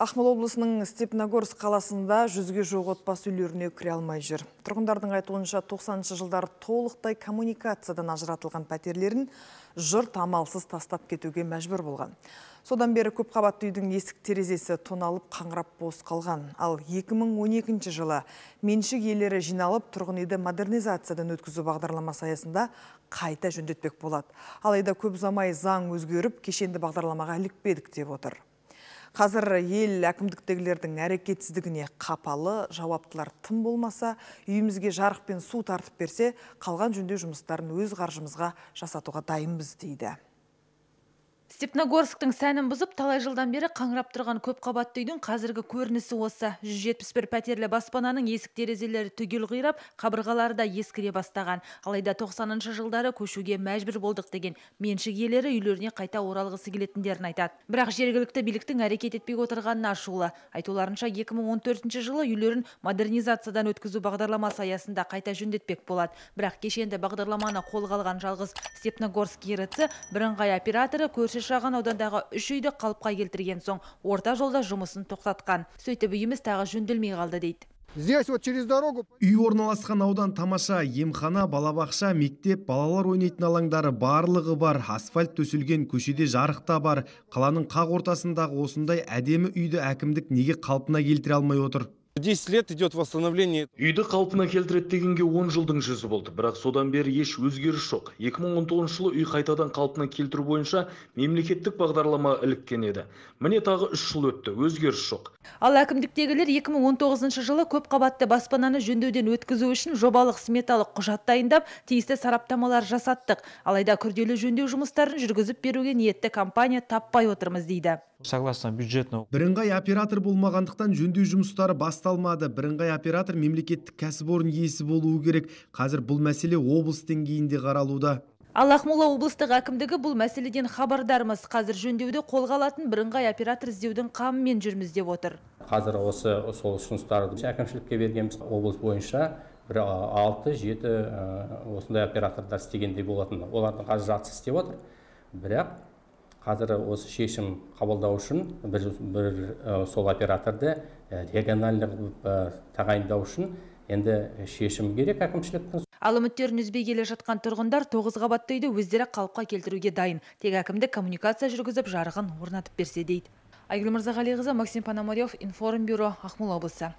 Ақмола облысының Степногорск қаласында жүзге жоқ отбасы үйлеріне күре алмай жүр. Тұрғындардың айтуынша 90-шы жылдар толықтай коммуникациядан ажыратылған пәтерлерін жұрт амалсыз тастап кетуге мәжбір болған. Содан бері көпқабатты үйдің есік терезесі тоналып қаңырап бос қалған. Ал 2012 жылы меншік иелері жиналып тұрғын үйді модернизациядан өткізу бағдарламасы аясында қайта жөндетпек болады. Алайда көп замай заң өзгеріп, кешенді бағдарламаға ілікпедік деп отыр қазір ел әкімдіктегілердің әрекетсіздігіне қапалы жауаптылар тым болмаса үйімізге жарық пен су тартып берсе қалған жөндеу жұмыстарын өз қаржымызға жасатуға дайынбыз дейді степногорсктың сәнін бұзып талай жылдан бері қаңырап тұрған көпқабатты үйдің қазіргі көрінісі осы 171 пәтерлі баспананың есік терезелері түгел қирап қабырғалары да ескіре бастаған алайда 90 жылдары көшуге мәжбүр болдық деген меншік иелері үйлеріне қайта оралғысы келетіндерін айтады бірақ жергілікті биліктің әрекет етпей отырғанына ашулы айтуларынша 2014 жылы үйлерін модернизациядан өткізу бағдарламасы аясында қайта жөндетпек болады бірақ кешенді бағдарламаны қолға алған жалғыз степногорск РЦ бірыңғай операторы көрші шағын аудандағы үш үйді қалыпқа келтірген соң орта жолда жұмысын тоқтатқан сөйтіп үйіміз тағы жөнделмей қалды дейді здесь вот через дорогу үй орналасқан аудан тамаша емхана балабақша мектеп балалар ойнайтын алаңдары барлығы бар асфальт төселген көшеде жарық та бар қаланың қақ ортасындағы осындай әдемі үйді әкімдік неге қалпына келтіре алмай отыр 10 лет идет восстановление. Үйді қалпына келтіреді дегенге 10 жылдың жүзі болды, бірақ содан бері еш өзгеріс жоқ. 2019 жылы үй қайтадан қалпына келтіру бойынша мемлекеттік бағдарлама іліккен еді. Міне тағы 3 жыл өтті, өзгеріс жоқ. Ал әкімдіктегілер 2019 жылы көп қабатты баспананы жөндеуден өткізу үшін жобалық сметалық құжат дайындап, тиісті сараптамалар жасаттық. Алайда күрделі жөндеу жұмыстарын жүргізіп беруге ниетті компания таппай отырмыз дейді. Согласно бюджетного. Бірыңғай оператор болмағандықтан жөндеу жұмыстары басталды анықталмады бірыңғай оператор мемлекеттік кәсіпорын иесі болуы керек қазір бұл мәселе облыс деңгейінде қаралуда ал ақмола облыстық әкімдігі бұл мәселеден хабардармыз қазір жөндеуді қолға алатын бірыңғай оператор іздеудің қамымен жүрміз деп отыр қазір осы сол ұсыныстарды әкімшілікке бергенбіз облыс бойынша бір алты жеті осындай оператордар істегендей болатын олардың қазір жартысы істеп жатыр бірақ қазір осы шешім қабылдау үшін бір, бір сол операторды региональдық ә, тағайындау үшін енді шешім керек әкімшіліктің ал үміттерін үзбей келе жатқан тұрғындар тоғыз қабатты үйді өздері қалыпқа келтіруге дайын тек әкімдік коммуникация жүргізіп жарығын орнатып берсе дейді айгүл мырзағалиқызы максим пономарев информбюро ақмола облысы